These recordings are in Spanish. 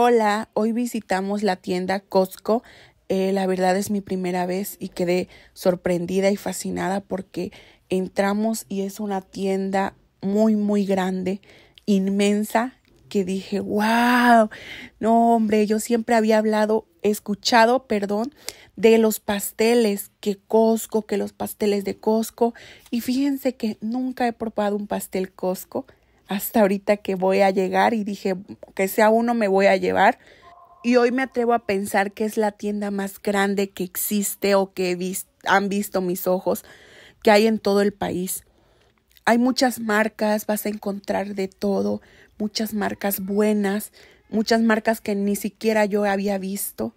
Hola, hoy visitamos la tienda Costco. Eh, la verdad es mi primera vez y quedé sorprendida y fascinada porque entramos y es una tienda muy, muy grande, inmensa, que dije, wow, no hombre, yo siempre había hablado, escuchado, perdón, de los pasteles que Costco, que los pasteles de Costco. Y fíjense que nunca he probado un pastel Costco hasta ahorita que voy a llegar y dije que sea uno me voy a llevar. Y hoy me atrevo a pensar que es la tienda más grande que existe o que han visto mis ojos que hay en todo el país. Hay muchas marcas, vas a encontrar de todo, muchas marcas buenas, muchas marcas que ni siquiera yo había visto,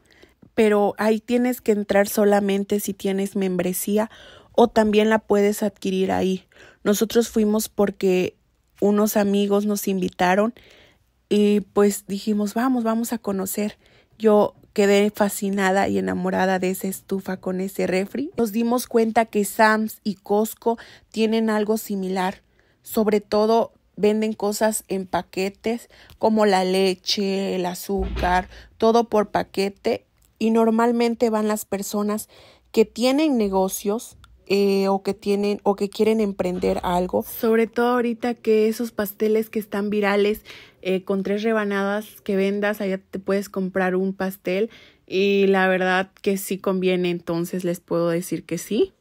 pero ahí tienes que entrar solamente si tienes membresía o también la puedes adquirir ahí. Nosotros fuimos porque unos amigos nos invitaron y pues dijimos, vamos, vamos a conocer. Yo quedé fascinada y enamorada de esa estufa con ese refri. Nos dimos cuenta que Sam's y Costco tienen algo similar. Sobre todo venden cosas en paquetes como la leche, el azúcar, todo por paquete. Y normalmente van las personas que tienen negocios eh, o que tienen o que quieren emprender algo. Sobre todo ahorita que esos pasteles que están virales eh, con tres rebanadas que vendas, allá te puedes comprar un pastel y la verdad que sí conviene, entonces les puedo decir que sí.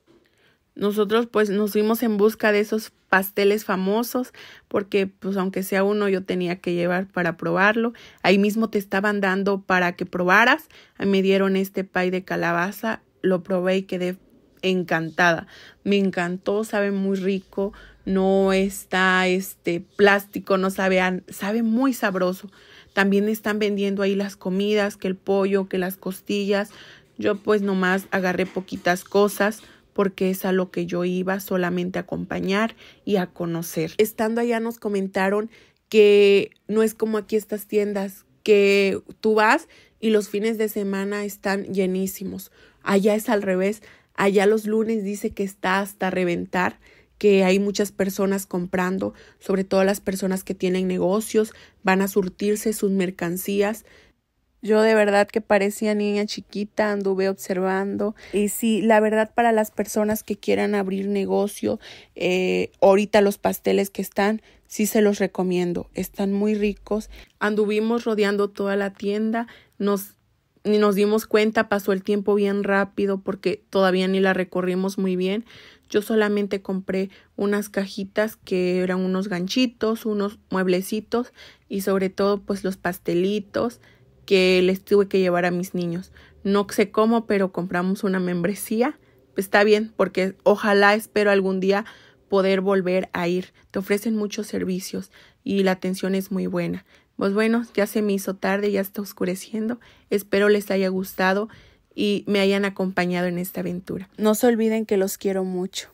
Nosotros pues nos fuimos en busca de esos pasteles famosos porque pues aunque sea uno yo tenía que llevar para probarlo. Ahí mismo te estaban dando para que probaras. me dieron este pay de calabaza, lo probé y quedé encantada. Me encantó, sabe muy rico, no está este plástico, no sabe, sabe muy sabroso. También están vendiendo ahí las comidas, que el pollo, que las costillas. Yo pues nomás agarré poquitas cosas porque es a lo que yo iba solamente a acompañar y a conocer. Estando allá nos comentaron que no es como aquí estas tiendas, que tú vas y los fines de semana están llenísimos. Allá es al revés, Allá los lunes dice que está hasta reventar, que hay muchas personas comprando, sobre todo las personas que tienen negocios, van a surtirse sus mercancías. Yo de verdad que parecía niña chiquita, anduve observando. Y sí, la verdad para las personas que quieran abrir negocio, eh, ahorita los pasteles que están, sí se los recomiendo, están muy ricos. Anduvimos rodeando toda la tienda, nos ni nos dimos cuenta, pasó el tiempo bien rápido porque todavía ni la recorrimos muy bien. Yo solamente compré unas cajitas que eran unos ganchitos, unos mueblecitos y sobre todo pues los pastelitos que les tuve que llevar a mis niños. No sé cómo, pero compramos una membresía. Está bien, porque ojalá espero algún día poder volver a ir. Te ofrecen muchos servicios y la atención es muy buena. Pues bueno, ya se me hizo tarde, ya está oscureciendo. Espero les haya gustado y me hayan acompañado en esta aventura. No se olviden que los quiero mucho.